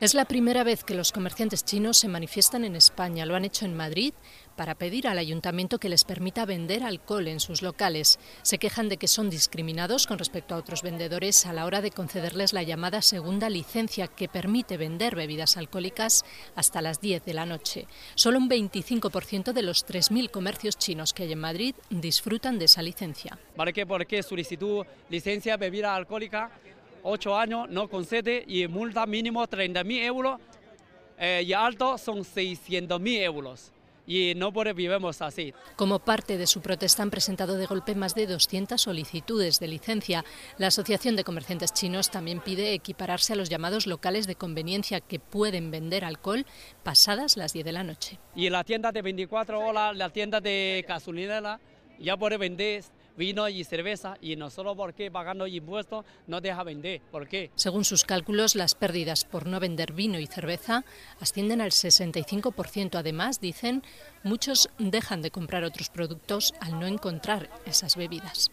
Es la primera vez que los comerciantes chinos se manifiestan en España. Lo han hecho en Madrid para pedir al ayuntamiento que les permita vender alcohol en sus locales. Se quejan de que son discriminados con respecto a otros vendedores a la hora de concederles la llamada segunda licencia que permite vender bebidas alcohólicas hasta las 10 de la noche. Solo un 25% de los 3.000 comercios chinos que hay en Madrid disfrutan de esa licencia. ¿Por qué? Porque solicitud licencia bebida alcohólica 8 años no concede y multa mínimo 30.000 euros eh, y alto son 600.000 euros. Y no vivimos así. Como parte de su protesta han presentado de golpe más de 200 solicitudes de licencia. La Asociación de Comerciantes Chinos también pide equipararse a los llamados locales de conveniencia que pueden vender alcohol pasadas las 10 de la noche. Y la tienda de 24 horas, la tienda de gasolinera, ya puede vender vino y cerveza y no solo porque pagando impuestos no deja vender. ¿Por qué? Según sus cálculos, las pérdidas por no vender vino y cerveza ascienden al 65%. Además, dicen, muchos dejan de comprar otros productos al no encontrar esas bebidas.